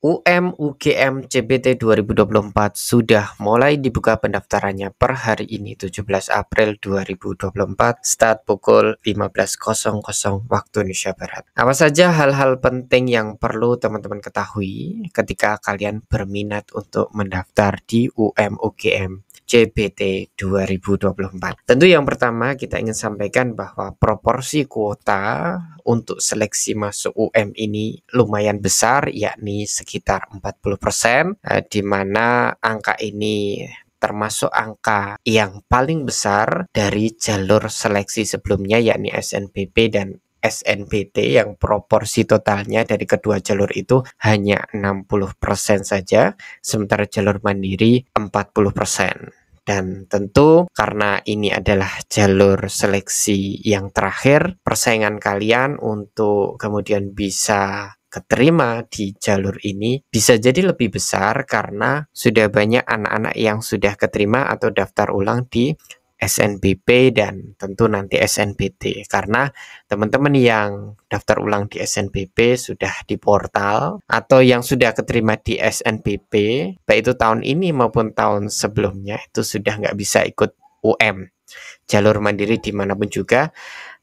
UM UGM CBT 2024 sudah mulai dibuka pendaftarannya per hari ini 17 April 2024 start pukul 15.00 waktu Indonesia Barat. Apa saja hal-hal penting yang perlu teman-teman ketahui ketika kalian berminat untuk mendaftar di UM UGM CBT 2024. Tentu yang pertama kita ingin sampaikan bahwa proporsi kuota untuk seleksi masuk UM ini lumayan besar yakni sekitar 40% persen, eh, di mana angka ini termasuk angka yang paling besar dari jalur seleksi sebelumnya yakni SNBP dan SNPT, yang proporsi totalnya dari kedua jalur itu hanya 60% saja, sementara jalur mandiri 40%. Dan tentu karena ini adalah jalur seleksi yang terakhir, persaingan kalian untuk kemudian bisa keterima di jalur ini bisa jadi lebih besar karena sudah banyak anak-anak yang sudah keterima atau daftar ulang di SNBP dan tentu nanti SNBT karena teman-teman yang daftar ulang di SNBP sudah di portal atau yang sudah keterima di SNBP baik itu tahun ini maupun tahun sebelumnya itu sudah nggak bisa ikut UM jalur mandiri dimanapun juga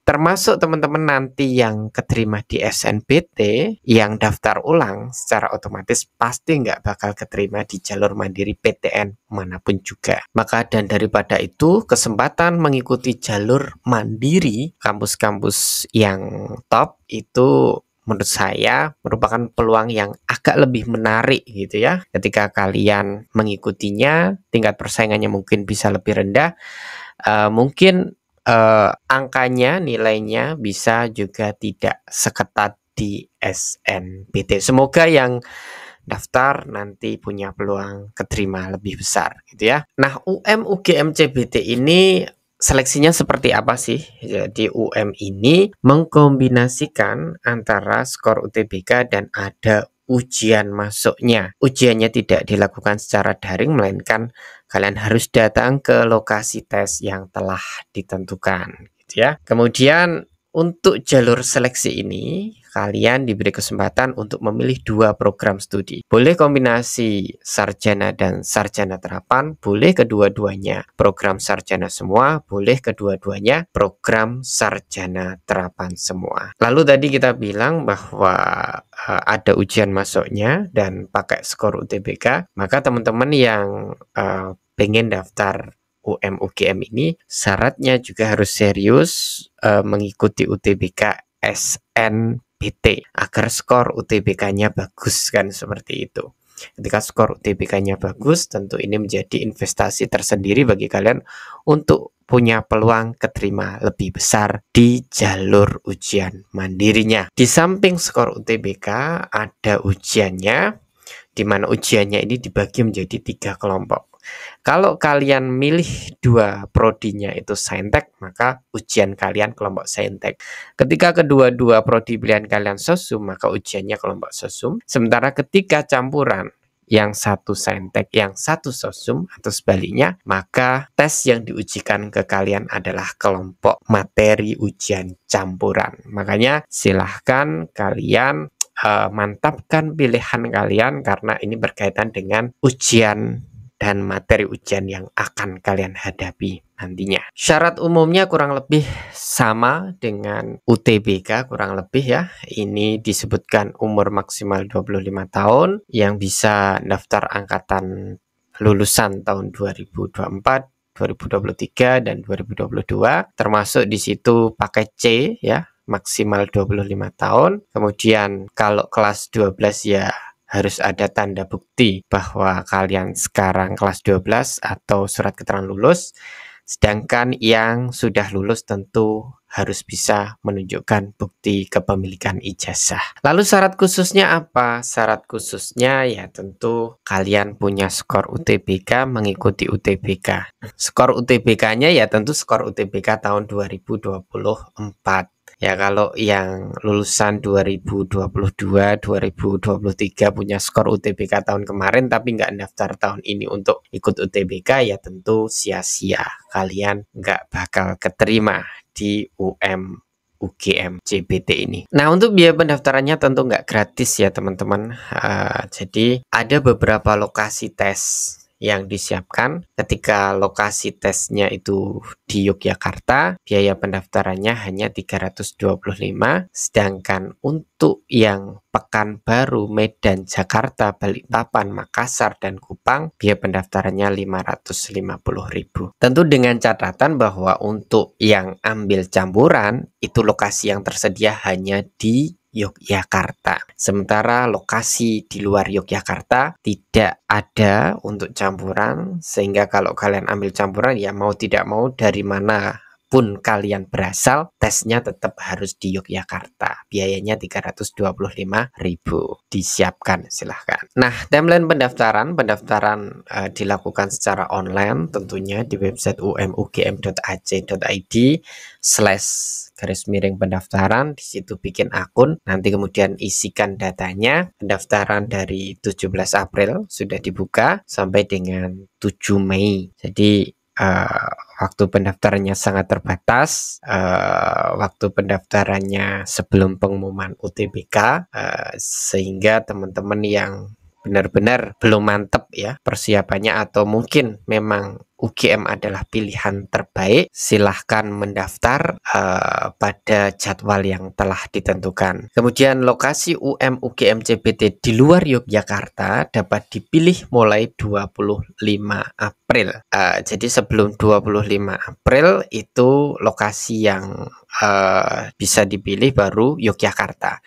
termasuk teman-teman nanti yang keterima di SNBT yang daftar ulang secara otomatis pasti nggak bakal keterima di jalur mandiri PTN manapun juga. Maka dan daripada itu kesempatan mengikuti jalur mandiri kampus-kampus yang top itu menurut saya merupakan peluang yang agak lebih menarik gitu ya. Ketika kalian mengikutinya, tingkat persaingannya mungkin bisa lebih rendah. Uh, mungkin eh, angkanya nilainya bisa juga tidak seketat di SNPT. Semoga yang daftar nanti punya peluang keterima lebih besar gitu ya. Nah, UM UGM CBT ini seleksinya seperti apa sih? Jadi UM ini mengkombinasikan antara skor UTBK dan ada ujian masuknya. Ujiannya tidak dilakukan secara daring, melainkan kalian harus datang ke lokasi tes yang telah ditentukan. Gitu ya. Kemudian untuk jalur seleksi ini, kalian diberi kesempatan untuk memilih dua program studi. Boleh kombinasi sarjana dan sarjana terapan, boleh kedua-duanya program sarjana semua, boleh kedua-duanya program sarjana terapan semua. Lalu tadi kita bilang bahwa uh, ada ujian masuknya dan pakai skor UTBK, maka teman-teman yang uh, pengen daftar UM UGM ini syaratnya juga harus serius e, mengikuti UTBK SNPT agar skor UTBK-nya bagus kan seperti itu. Ketika skor UTBK-nya bagus, tentu ini menjadi investasi tersendiri bagi kalian untuk punya peluang keterima lebih besar di jalur ujian mandirinya. Di samping skor UTBK ada ujiannya, di mana ujiannya ini dibagi menjadi tiga kelompok kalau kalian milih dua prodinya itu saintek, maka ujian kalian kelompok saintek. Ketika kedua-dua prodi pilihan kalian sosum, maka ujiannya kelompok sosum. Sementara ketika campuran, yang satu saintek, yang satu sosum atau sebaliknya, maka tes yang diujikan ke kalian adalah kelompok materi ujian campuran. Makanya silahkan kalian uh, mantapkan pilihan kalian karena ini berkaitan dengan ujian dan materi ujian yang akan kalian hadapi nantinya. Syarat umumnya kurang lebih sama dengan UTBK kurang lebih ya. Ini disebutkan umur maksimal 25 tahun yang bisa daftar angkatan lulusan tahun 2024 2023 dan 2022 termasuk di situ pakai C ya maksimal 25 tahun kemudian kalau kelas 12 ya harus ada tanda bukti bahwa kalian sekarang kelas 12 atau surat keterangan lulus. Sedangkan yang sudah lulus tentu harus bisa menunjukkan bukti kepemilikan ijazah. Lalu syarat khususnya apa? Syarat khususnya ya tentu kalian punya skor UTBK mengikuti UTBK. Skor UTBK-nya ya tentu skor UTBK tahun 2024. Ya kalau yang lulusan 2022 2023 punya skor UTBK tahun kemarin tapi nggak daftar tahun ini untuk ikut UTBK ya tentu sia-sia kalian nggak bakal keterima di UM UGM CBT ini. Nah untuk biaya pendaftarannya tentu nggak gratis ya teman-teman. Uh, jadi ada beberapa lokasi tes yang disiapkan ketika lokasi tesnya itu di Yogyakarta, biaya pendaftarannya hanya 325, sedangkan untuk yang Pekanbaru, Medan, Jakarta, Balikpapan, Makassar, dan Kupang, biaya pendaftarannya 550.000. Tentu dengan catatan bahwa untuk yang ambil campuran, itu lokasi yang tersedia hanya di Yogyakarta. Sementara lokasi di luar Yogyakarta tidak ada untuk campuran sehingga kalau kalian ambil campuran ya mau tidak mau dari mana pun kalian berasal, tesnya tetap harus di Yogyakarta. Biayanya 325.000. Disiapkan silahkan. Nah, timeline pendaftaran, pendaftaran uh, dilakukan secara online tentunya di website umugm.ac.id slash garis miring pendaftaran di situ bikin akun nanti kemudian isikan datanya pendaftaran dari 17 April sudah dibuka sampai dengan 7 Mei jadi uh, waktu pendaftarannya sangat terbatas, uh, waktu pendaftarannya sebelum pengumuman UTBK, uh, eh, sehingga teman-teman yang benar-benar belum mantep ya persiapannya atau mungkin memang UGM adalah pilihan terbaik. Silahkan mendaftar uh, pada jadwal yang telah ditentukan. Kemudian lokasi UM UGM CBT di luar Yogyakarta dapat dipilih mulai 25 April. Uh, jadi sebelum 25 April itu lokasi yang uh, bisa dipilih baru Yogyakarta.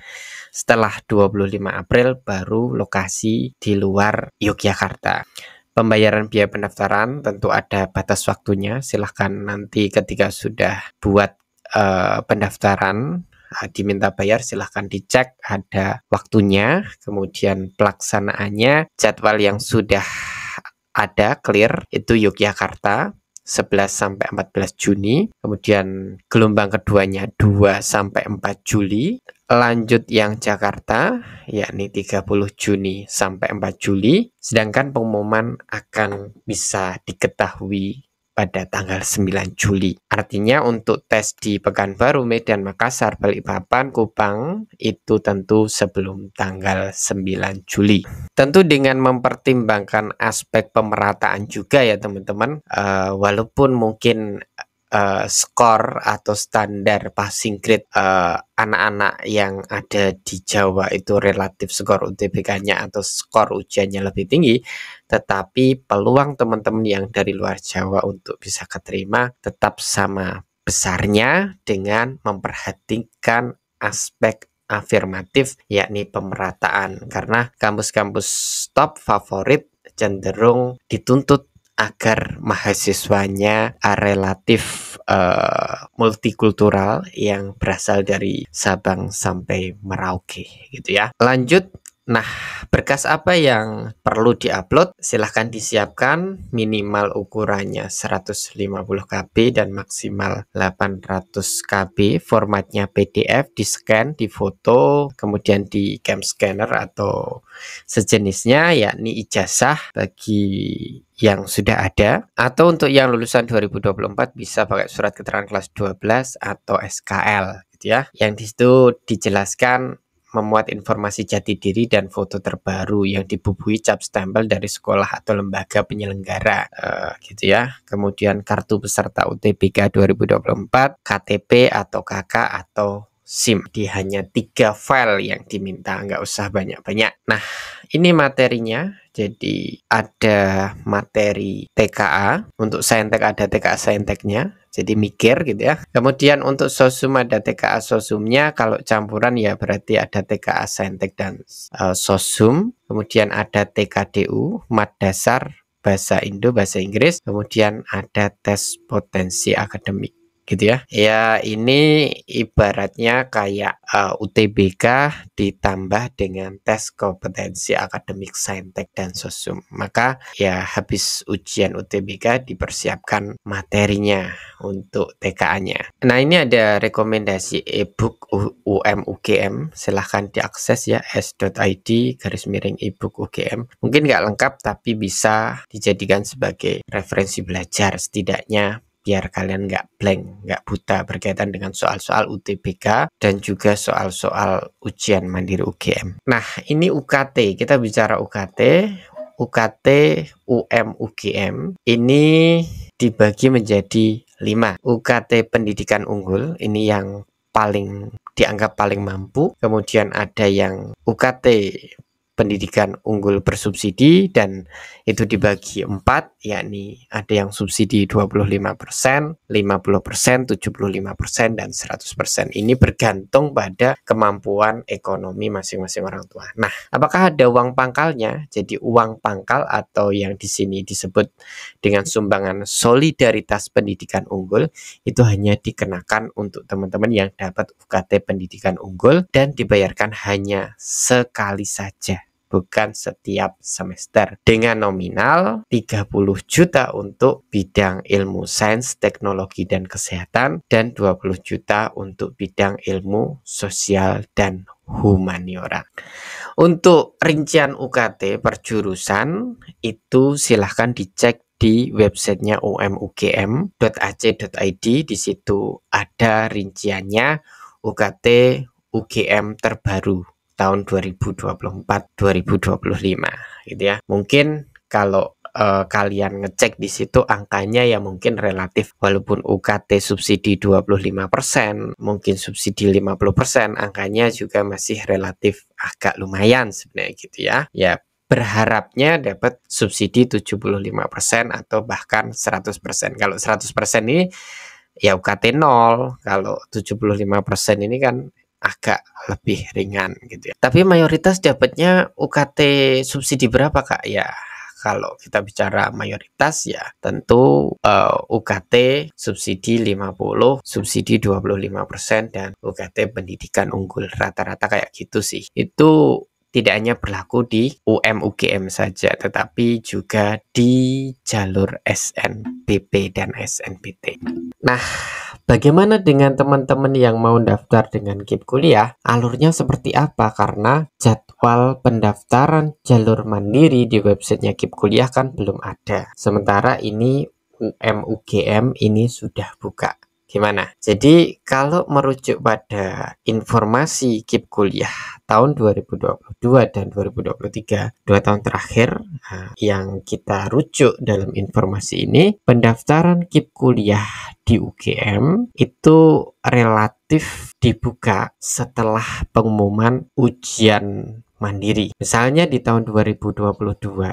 Setelah 25 April baru lokasi di luar Yogyakarta. Pembayaran biaya pendaftaran tentu ada batas waktunya. Silahkan nanti ketika sudah buat uh, pendaftaran eh, diminta bayar silahkan dicek ada waktunya kemudian pelaksanaannya jadwal yang sudah ada clear itu Yogyakarta 11 sampai 14 Juni kemudian gelombang keduanya 2 sampai 4 Juli lanjut yang Jakarta yakni 30 Juni sampai 4 Juli sedangkan pengumuman akan bisa diketahui pada tanggal 9 Juli. Artinya untuk tes di Pekanbaru, Medan, Makassar, Balikpapan, Kupang itu tentu sebelum tanggal 9 Juli. Tentu dengan mempertimbangkan aspek pemerataan juga ya teman-teman. Uh, walaupun mungkin uh, skor atau standar passing grade eh, anak-anak uh, yang ada di Jawa itu relatif skor UTBK-nya atau skor ujiannya lebih tinggi, tetapi peluang teman-teman yang dari luar Jawa untuk bisa keterima tetap sama besarnya dengan memperhatikan aspek afirmatif yakni pemerataan karena kampus-kampus top favorit cenderung dituntut agar mahasiswanya relatif uh, multikultural yang berasal dari Sabang sampai Merauke gitu ya. Lanjut Nah, berkas apa yang perlu diupload? Silahkan disiapkan minimal ukurannya 150 KB dan maksimal 800 KB. Formatnya PDF, di-scan, di foto, kemudian di cam scanner atau sejenisnya yakni ijazah bagi yang sudah ada atau untuk yang lulusan 2024 bisa pakai surat keterangan kelas 12 atau SKL gitu ya. Yang disitu dijelaskan memuat informasi jati diri dan foto terbaru yang dibubuhi cap stempel dari sekolah atau lembaga penyelenggara uh, gitu ya. Kemudian kartu peserta UTBK 2024, KTP atau KK atau SIM di hanya tiga file yang diminta nggak usah banyak-banyak. Nah ini materinya jadi ada materi TKA untuk saintek ada TKA sainteknya jadi mikir gitu ya. Kemudian untuk sosum ada TKA sosumnya, kalau campuran ya berarti ada TKA saintek dan uh, sosum. Kemudian ada TKDU, mat dasar bahasa Indo, bahasa Inggris. Kemudian ada tes potensi akademik gitu ya. Ya ini ibaratnya kayak uh, eh, UTBK ditambah dengan tes kompetensi akademik saintek dan sosum. Maka ya habis ujian UTBK dipersiapkan materinya untuk TKA-nya. Nah ini ada rekomendasi ebook UM UGM. Silahkan diakses ya s.id garis miring e-book UGM. Mungkin nggak lengkap tapi bisa dijadikan sebagai referensi belajar setidaknya biar kalian nggak blank, nggak buta berkaitan dengan soal-soal UTBK dan juga soal-soal ujian mandiri UGM. Nah, ini UKT, kita bicara UKT, UKT, UM, UGM ini dibagi menjadi lima UKT pendidikan unggul ini yang paling dianggap paling mampu, kemudian ada yang UKT pendidikan unggul bersubsidi dan itu dibagi empat yakni ada yang subsidi 25%, 50%, 75% dan 100%. Ini bergantung pada kemampuan ekonomi masing-masing orang tua. Nah, apakah ada uang pangkalnya? Jadi uang pangkal atau yang di sini disebut dengan sumbangan solidaritas pendidikan unggul itu hanya dikenakan untuk teman-teman yang dapat UKT pendidikan unggul dan dibayarkan hanya sekali saja bukan setiap semester dengan nominal 30 juta untuk bidang ilmu sains, teknologi dan kesehatan dan 20 juta untuk bidang ilmu sosial dan humaniora. Untuk rincian UKT perjurusan itu silahkan dicek di websitenya umugm.ac.id di situ ada rinciannya UKT UGM terbaru tahun 2024-2025 gitu ya. Mungkin kalau e, kalian ngecek di situ angkanya ya mungkin relatif walaupun UKT subsidi 25%, mungkin subsidi 50%, angkanya juga masih relatif agak lumayan sebenarnya gitu ya. Ya berharapnya dapat subsidi 75% atau bahkan 100%. Kalau 100% ini ya UKT 0, kalau 75% ini kan agak lebih ringan gitu ya. Tapi mayoritas dapatnya UKT subsidi berapa Kak? Ya kalau kita bicara mayoritas ya tentu uh, eh, UKT subsidi 50, subsidi 25% dan UKT pendidikan unggul rata-rata kayak gitu sih. Itu tidak hanya berlaku di UM UGM saja tetapi juga di jalur SNBP dan SNPT. Nah, Bagaimana dengan teman-teman yang mau daftar dengan KIP Kuliah? Alurnya seperti apa? Karena jadwal pendaftaran jalur mandiri di websitenya KIP Kuliah kan belum ada. Sementara ini UMUGM ini sudah buka. Gimana? Jadi kalau merujuk pada informasi KIP kuliah tahun 2022 dan 2023, dua tahun terakhir eh, yang kita rujuk dalam informasi ini, pendaftaran KIP kuliah di UGM itu relatif dibuka setelah pengumuman ujian mandiri. Misalnya di tahun 2022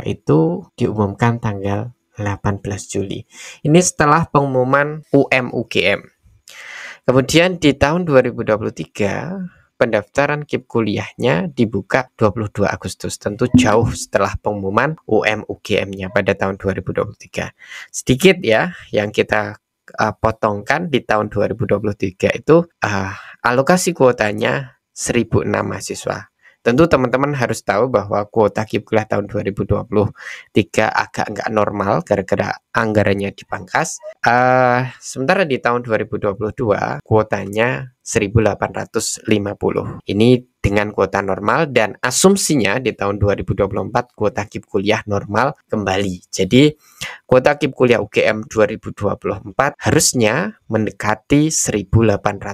itu diumumkan tanggal 18 Juli. Ini setelah pengumuman UMUGM. Kemudian di tahun 2023 pendaftaran KIP kuliahnya dibuka 22 Agustus. Tentu jauh setelah pengumuman umugm nya pada tahun 2023. Sedikit ya yang kita uh, potongkan di tahun 2023 itu uh, alokasi kuotanya 1006 mahasiswa Tentu teman-teman harus tahu bahwa kuota kiblah tahun 2023 agak nggak normal gara-gara anggarannya dipangkas. Uh, sementara di tahun 2022 kuotanya 1850. Ini dengan kuota normal dan asumsinya di tahun 2024 kuota kip kuliah normal kembali. Jadi kuota kip kuliah UGM 2024 harusnya mendekati 1850.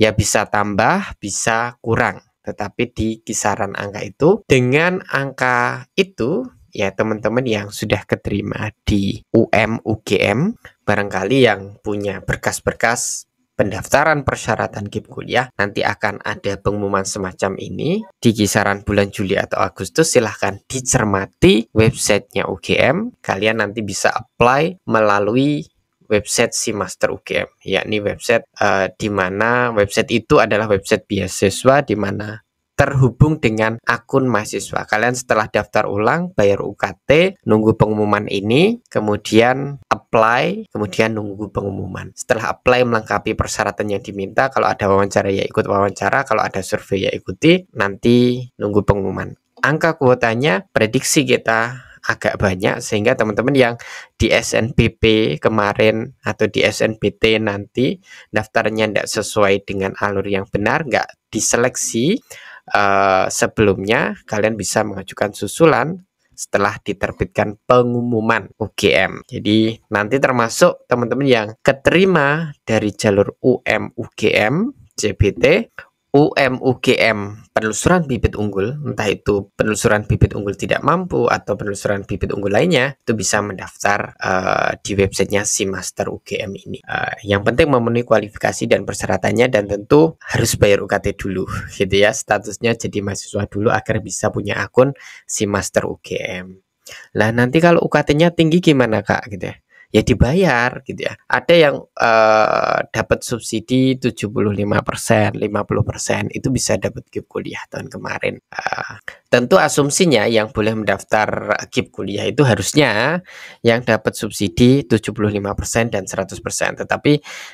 Ya bisa tambah, bisa kurang. Tetapi di kisaran angka itu, dengan angka itu, ya teman-teman yang sudah keterima di UM UGM barangkali yang punya berkas-berkas pendaftaran persyaratan KIP kuliah nanti akan ada pengumuman semacam ini di kisaran bulan Juli atau Agustus silahkan dicermati websitenya UGM kalian nanti bisa apply melalui website si Master UGM, yakni website uh, di mana website itu adalah website beasiswa di mana terhubung dengan akun mahasiswa. Kalian setelah daftar ulang, bayar UKT, nunggu pengumuman ini, kemudian apply, kemudian nunggu pengumuman. Setelah apply melengkapi persyaratan yang diminta, kalau ada wawancara ya ikut wawancara, kalau ada survei ya ikuti, nanti nunggu pengumuman. Angka kuotanya prediksi kita agak banyak sehingga teman-teman yang di SNPP kemarin atau di SNPT nanti daftarnya tidak sesuai dengan alur yang benar, nggak diseleksi uh, sebelumnya, kalian bisa mengajukan susulan setelah diterbitkan pengumuman UGM. Jadi nanti termasuk teman-teman yang keterima dari jalur UM UGM JBT UMUGM penelusuran bibit unggul, entah itu penelusuran bibit unggul tidak mampu atau penelusuran bibit unggul lainnya, itu bisa mendaftar uh, di websitenya si Master UGM ini. Uh, yang penting memenuhi kualifikasi dan persyaratannya dan tentu harus bayar UKT dulu, gitu ya. Statusnya jadi mahasiswa dulu agar bisa punya akun si Master UGM. Lah nanti kalau UKT-nya tinggi gimana kak, gitu ya? ya dibayar gitu ya. Ada yang uh, dapat subsidi 75%, 50% itu bisa dapat gift kuliah tahun kemarin. Uh, tentu asumsinya yang boleh mendaftar gift kuliah itu harusnya yang dapat subsidi 75% dan 100%. Tetapi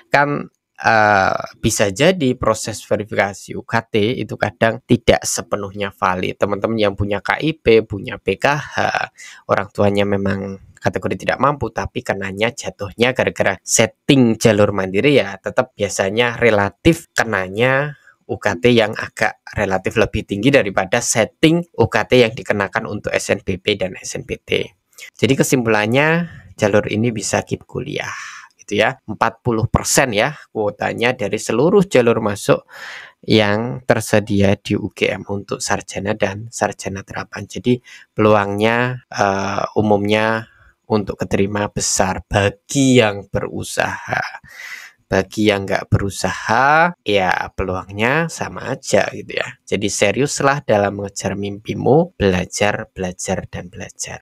kan Uh, bisa jadi proses verifikasi UKT itu kadang tidak sepenuhnya valid. Teman-teman yang punya KIP, punya PKH, orang tuanya memang kategori tidak mampu tapi kenanya jatuhnya gara-gara setting jalur mandiri ya tetap biasanya relatif kenanya UKT yang agak relatif lebih tinggi daripada setting UKT yang dikenakan untuk SNBP dan SNPT. Jadi kesimpulannya jalur ini bisa keep kuliah gitu ya. 40% ya kuotanya dari seluruh jalur masuk yang tersedia di UGM untuk sarjana dan sarjana terapan. Jadi peluangnya uh, umumnya untuk keterima besar bagi yang berusaha. Bagi yang nggak berusaha, ya peluangnya sama aja gitu ya. Jadi seriuslah dalam mengejar mimpimu, belajar, belajar, dan belajar.